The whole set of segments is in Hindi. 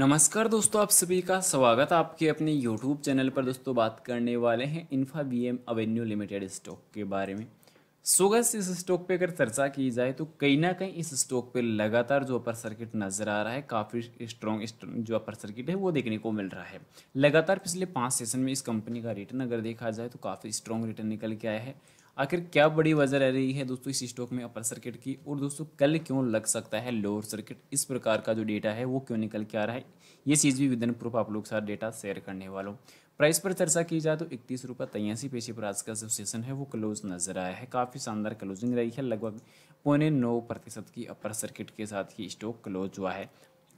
नमस्कार दोस्तों आप सभी का स्वागत है आपके अपने YouTube चैनल पर दोस्तों बात करने वाले हैं Infibeam avenue limited stock के बारे में सोगस इस स्टॉक पे अगर चर्चा की जाए तो कहीं ना कहीं इस स्टॉक पे लगातार जो अपर सर्किट नज़र आ रहा है काफ़ी स्ट्रॉन्ग जो अपर सर्किट है वो देखने को मिल रहा है लगातार पिछले पाँच सेशन में इस कंपनी का रिटर्न अगर देखा जाए तो काफ़ी स्ट्रॉन्ग रिटर्न निकल के आया है आखिर क्या बड़ी वजह रह रही है दोस्तों इस स्टॉक में अपर सर्किट की और दोस्तों कल क्यों लग सकता है लोअर सर्किट इस प्रकार का जो डेटा है वो क्यों निकल के आ रहा है ये चीज़ भी विदन प्रूफ आप लोग साथ डेटा शेयर करने वाला हूँ प्राइस पर चर्चा की जाए तो इकतीस रुपये तैयारी पेशी पर आज का जो सेशन है वो क्लोज नजर आया है काफ़ी शानदार क्लोजिंग रही है लगभग पौने नौ प्रतिशत की अपर सर्किट के साथ ही स्टॉक क्लोज हुआ है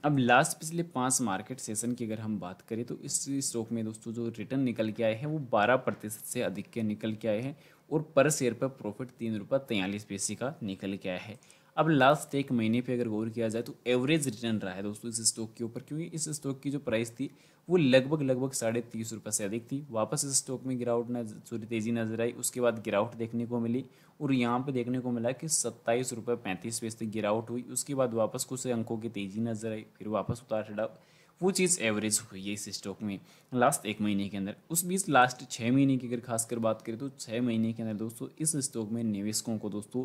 अब लास्ट पिछले पाँच मार्केट सेशन की अगर हम बात करें तो इस स्टॉक में दोस्तों जो रिटर्न निकल के आए हैं वो बारह प्रतिशत से अधिक के निकल के आए हैं और पर शेयर पर प्रॉफिट तीन रुपये तैंतालीस पैसे का निकल गया है अब लास्ट एक महीने पे अगर गौर किया जाए तो एवरेज रिटर्न रहा है दोस्तों इस स्टॉक के ऊपर क्योंकि इस स्टॉक की जो प्राइस थी वो लगभग लगभग साढ़े तीस रुपये से अधिक थी वापस इस स्टॉक में गिरावट थोड़ी तेज़ी नज़र आई उसके बाद गिरावट देखने को मिली और यहाँ पे देखने को मिला कि सत्ताईस रुपये पैंतीस पैसे तक गिरावट हुई उसके बाद वापस कुछ अंकों की तेज़ी नज़र आई फिर वापस उतार चढ़ाव वो चीज़ एवरेज हुई है इस स्टॉक में लास्ट एक महीने के अंदर उस बीच लास्ट छः महीने की अगर खासकर बात करें तो छः महीने के अंदर दोस्तों इस स्टॉक में निवेशकों को दोस्तों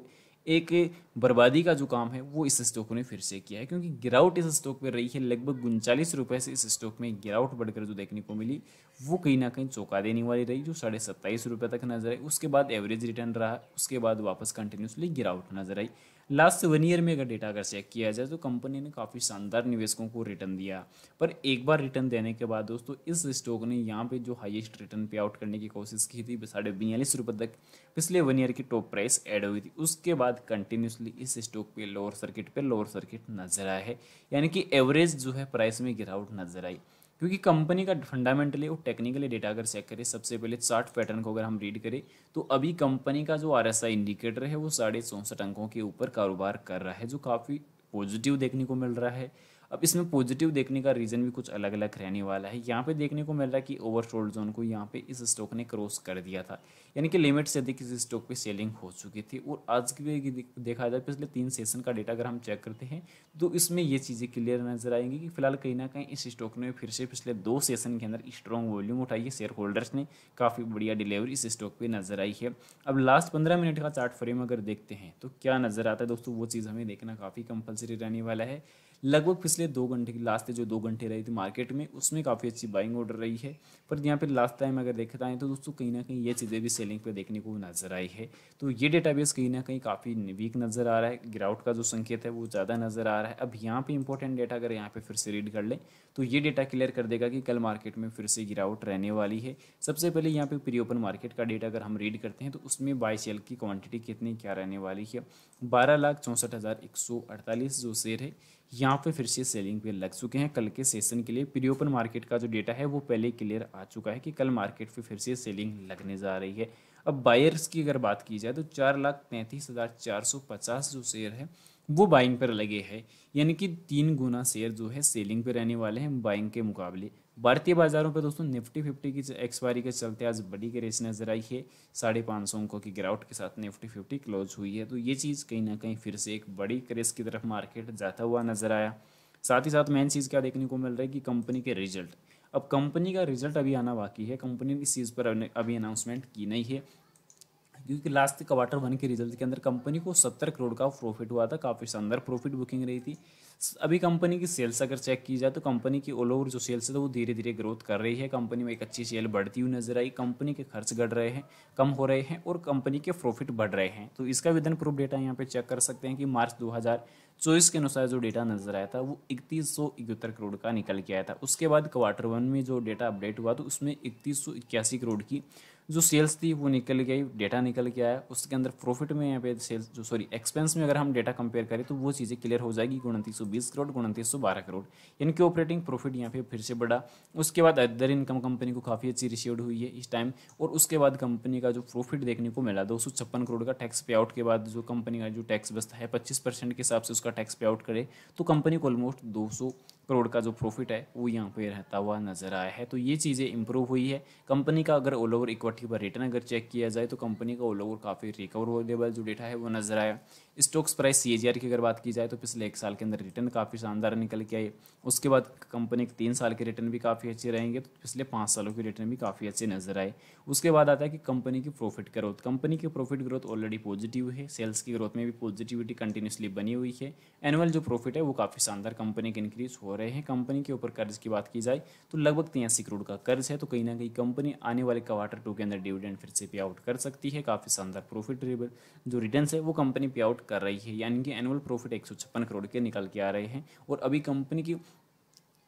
एक बर्बादी का जो काम है वो इस स्टॉक ने फिर से किया है क्योंकि गिरावट इस स्टॉक पर रही है लगभग उनचालीस रुपये से इस स्टॉक में गिरावट बढ़कर जो देखने को मिली वो कहीं ना कहीं चौंका देने वाली रही जो साढ़े सत्ताईस रुपये तक नजर आई उसके बाद एवरेज रिटर्न रहा उसके बाद वापस कंटिन्यूसली गिरावट नजर आई लास्ट वन ईयर में अगर डेटा अगर चेक किया जाए तो कंपनी ने काफ़ी शानदार निवेशकों को रिटर्न दिया पर एक बार रिटर्न देने के बाद दोस्तों इस स्टॉक ने यहाँ पे जो हाईएस्ट रिटर्न पे आउट करने की कोशिश की थी साढ़े बयालीस रुपये तक पिछले वन ईयर की टॉप प्राइस ऐड हुई थी उसके बाद कंटिन्यूसली इस स्टॉक पर लोअर सर्किट पर लोअर सर्किट नजर आया है यानी कि एवरेज जो है प्राइस में गिरावट नजर आई क्योंकि कंपनी का फंडामेंटली और टेक्निकली डेटा अगर चेक करें सबसे पहले चार्ट पैटर्न को अगर हम रीड करें तो अभी कंपनी का जो आर इंडिकेटर है वो साढ़े चौंसठ अंकों के ऊपर कारोबार कर रहा है जो काफ़ी पॉजिटिव देखने को मिल रहा है अब इसमें पॉजिटिव देखने का रीज़न भी कुछ अलग अलग रहने वाला है यहाँ पे देखने को मिल रहा है कि ओवरसोल्ड जोन को यहाँ पे इस स्टॉक ने क्रॉस कर दिया था यानी कि लिमिट से अधिक इस स्टॉक पे सेलिंग हो चुकी थी और आज की देखा जाए तो पिछले तीन सेशन का डेटा अगर हम चेक करते हैं तो इसमें ये चीज़ें क्लियर नजर आएंगी कि फिलहाल कहीं ना कहीं इस स्टॉक ने फिर से पिछले दो सेशन के अंदर स्ट्रॉन्ग वॉल्यूम उठाई है शेयर होल्डर्स ने काफ़ी बढ़िया डिलीवरी इस स्टॉक पर नजर आई है अब लास्ट पंद्रह मिनट का चार्ट फ्रेम अगर देखते हैं तो क्या नज़र आता है दोस्तों वो चीज़ हमें देखना काफ़ी कंपलसरी रहने वाला है लगभग पिछले दो घंटे की लास्ट जो दो घंटे रही थी मार्केट में उसमें काफ़ी अच्छी बाइंग ऑर्डर रही है पर यहाँ पर लास्ट टाइम अगर देखता जाए तो दोस्तों कहीं ना कहीं ये चीज़ें भी सेलिंग पर देखने को नजर आई है तो ये डेटाबेस कहीं ना कहीं काफ़ी वीक नज़र आ रहा है गिरावट का जो संकेत है वो ज़्यादा नज़र आ रहा है अब यहाँ पर इंपॉर्टेंट डेटा अगर यहाँ पे फिर से रीड कर लें तो ये डेटा क्लियर कर देगा कि कल मार्केट में फिर से गिरावट रहने वाली है सबसे पहले यहाँ पे प्री ओपन मार्केट का डेटा अगर हम रीड करते हैं तो उसमें बाई सेल की क्वांटिटी कितनी क्या रहने वाली है बारह लाख चौंसठ हज़ार एक सौ अड़तालीस जो शेयर है यहाँ पे फिर से सेलिंग पे लग चुके हैं कल के सेशन के लिए प्री ओपन मार्केट का जो डेटा है वो पहले क्लियर आ चुका है कि कल मार्केट पे फिर से सेलिंग लगने जा रही है अब बायर्स की अगर बात की जाए तो चार लाख तैंतीस हज़ार चार सौ पचास जो शेयर है वो बाइंग पर लगे हैं यानी कि तीन गुना शेयर जो है सेलिंग पर रहने वाले हैं बाइंग के मुकाबले भारतीय बाजारों पर दोस्तों निफ्टी फिफ्टी की एक्सपायरी के चलते आज बड़ी गिरेज नजर आई है साढ़े पाँच सौ अंकों की गिरावट के साथ निफ्टी फिफ्टी क्लोज हुई है तो ये चीज़ कहीं ना कहीं फिर से एक बड़ी क्रेस की तरफ मार्केट जाता हुआ नजर आया साथ ही साथ मेन चीज़ क्या देखने को मिल रहा है कि कंपनी के रिजल्ट अब कंपनी का रिजल्ट अभी आना बाकी है कंपनी ने इस चीज़ पर अभी अनाउंसमेंट की नहीं है क्योंकि लास्ट क्वार्टर वन के रिजल्ट के अंदर कंपनी को सत्तर करोड़ का प्रॉफिट हुआ था काफ़ी शानदार प्रॉफिट बुकिंग रही थी अभी कंपनी की सेल्स अगर चेक की जाए तो कंपनी की ऑल ओवर जो सेल्स है तो वो धीरे धीरे ग्रोथ कर रही है कंपनी में एक अच्छी सेल बढ़ती हुई नजर आई कंपनी के खर्च घट रहे हैं कम हो रहे हैं और कंपनी के प्रॉफिट बढ़ रहे हैं तो इसका विदन प्रूफ डेटा यहाँ पे चेक कर सकते हैं कि मार्च दो चॉइस के अनुसार जो डेटा नजर आया था वो इकतीस सौ इकहत्तर करोड़ का निकल के आया था उसके बाद क्वार्टर वन में जो डेटा अपडेट हुआ तो उसमें इकतीस सौ इक्यासी करोड़ की जो सेल्स थी वो निकल गई डेटा निकल के आया उसके अंदर प्रॉफिट में यहाँ पे सेल्स जो सॉरी एक्सपेंस में अगर हम डेटा कंपेयर करें तो वो चीज़ें क्लियर हो जाएगी उनतीस सौ बीस करोड़ उनतीस सौ बारह करोड़ यानी कि ऑपरेटिंग प्रॉफिट यहाँ पे फिर से बढ़ा उसके बाद अदर इनकम कंपनी को काफ़ी अच्छी रिसीव हुई है इस टाइम और उसके बाद कंपनी का जो प्रॉफिट देखने को मिला दो करोड़ का टैक्स पे आउट के बाद जो कंपनी का जो टैक्स बस्ता है पच्चीस के हिसाब से उसका टैक्स पे आउट करे तो कंपनी को ऑलमोस्ट दो करोड़ का जो प्रॉफिट है वो यहाँ पे रहता हुआ नज़र आया है तो ये चीज़ें इंप्रूव हुई है कंपनी का अगर ऑल ओवर इक्विटी पर रिटर्न अगर चेक किया जाए तो कंपनी का ऑल ओवर काफ़ी रिकवरेबल जो डेटा है वो नज़र आया स्टॉक्स प्राइस सी की अगर बात की जाए तो पिछले एक साल के अंदर रिटर्न काफ़ी शानदार निकल के आए उसके बाद कंपनी के तीन साल के रिटर्न भी काफ़ी अच्छे रहेंगे तो पिछले पाँच सालों के रिटर्न भी काफ़ी अच्छे नज़र आए उसके बाद आता है कि कंपनी की प्रॉफिट ग्रोथ कंपनी की प्रॉफिट ग्रोथ ऑलरेडी पॉजिटिव है सेल्स की ग्रोथ में भी पॉजिटिविटी कंटिन्यूसली बनी हुई है एनुअल जो प्रॉफिट है वो काफ़ी शानदार कंपनी का इंक्रीज़ हो रहे हैं कंपनी के ऊपर कर्ज की बात की जाए तो लगभग तिरासी करोड़ का कर्ज है तो कहीं ना कहीं कंपनी आने वाले क्वार्टर टू के अंदर डिविडेंड फिर से पे आउट कर सकती है काफ़ी शानदार प्रॉफिट जो रिटर्न है वो कंपनी पे आउट कर रही है यानी कि एनुअल प्रॉफिट एक करोड़ के निकल के आ रहे हैं और अभी कंपनी की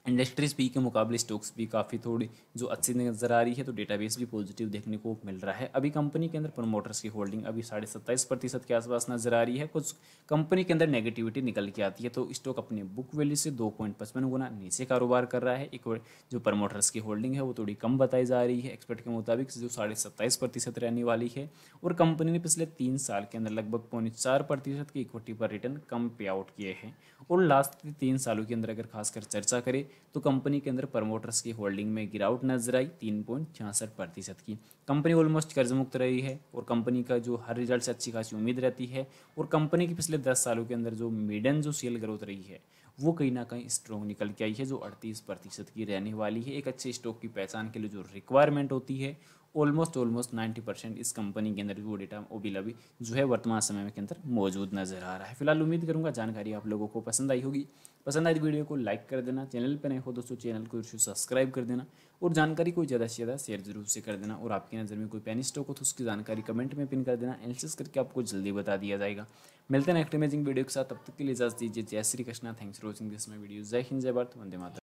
इंडस्ट्रीज पी के मुकाबले स्टॉक्स भी काफ़ी थोड़ी जो अच्छी नज़र आ रही है तो डेटाबेस भी पॉजिटिव देखने को मिल रहा है अभी कंपनी के अंदर प्रमोटर्स की होल्डिंग अभी साढ़े सत्ताईस प्रतिशत के आसपास नज़र आ रही है कुछ कंपनी के अंदर नेगेटिविटी निकल के आती है तो स्टॉक अपने बुक वैल्यू से दो पॉइंट पचपन गुना नीचे कारोबार कर रहा है एक जो प्रमोटर्स की होल्डिंग है वो थोड़ी कम बताई जा रही है एक्सपर्ट के मुताबिक जो साढ़े सत्ताईस प्रतिशत रहने वाली है और कंपनी ने पिछले तीन साल के अंदर लगभग पौने चार प्रतिशत की इक्विटी पर रिटर्न कम पे आउट किए हैं और लास्ट तीन सालों के अंदर अगर खासकर चर्चा करें तो कंपनी के अंदर प्रमोटर्स की होल्डिंग में गिरावट नजर आई तीन पॉइंट छियासठ प्रतिशत की कंपनी ऑलमोस्ट कर्ज मुक्त रही है और कंपनी का जो हर रिजल्ट से अच्छी खासी उम्मीद रहती है और कंपनी की पिछले दस सालों के अंदर जो मीडियन जो सेल ग्रोथ रही है वो कहीं ना कहीं स्ट्रॉन्ग निकल के आई है जो अड़तीस प्रतिशत की रहने वाली है एक अच्छे स्टॉक की पहचान के लिए जो रिक्वायरमेंट होती है ऑलमोस्ट ऑलमोस्ट नाइन्टी परसेंट इस कंपनी के अंदर भी वो डेटा ओबिल अभी जो है वर्तमान समय में के अंदर मौजूद नजर आ रहा है फिलहाल उम्मीद करूंगा जानकारी आप लोगों को पसंद आई होगी पसंद आई तो वीडियो को लाइक कर देना चैनल पर नहीं हो दोस्तों चैनल को सब्सक्राइब कर देना और जानकारी को ज़्यादा से ज़्यादा शेयर जरूर से कर देना और आपकी नज़र में कोई पेन स्टॉक हो तो उसकी जानकारी कमेंट में पिन कर देना एनालिसिस करके आपको जल्दी बता दिया जाएगा मिलते हैं नेक्स्ट अमेजिंग वीडियो के साथ तब तक के लिए इजाजत दीजिए जय Shri Krishna thanks for watching this my video जय हिंद जय भारत वंदे माता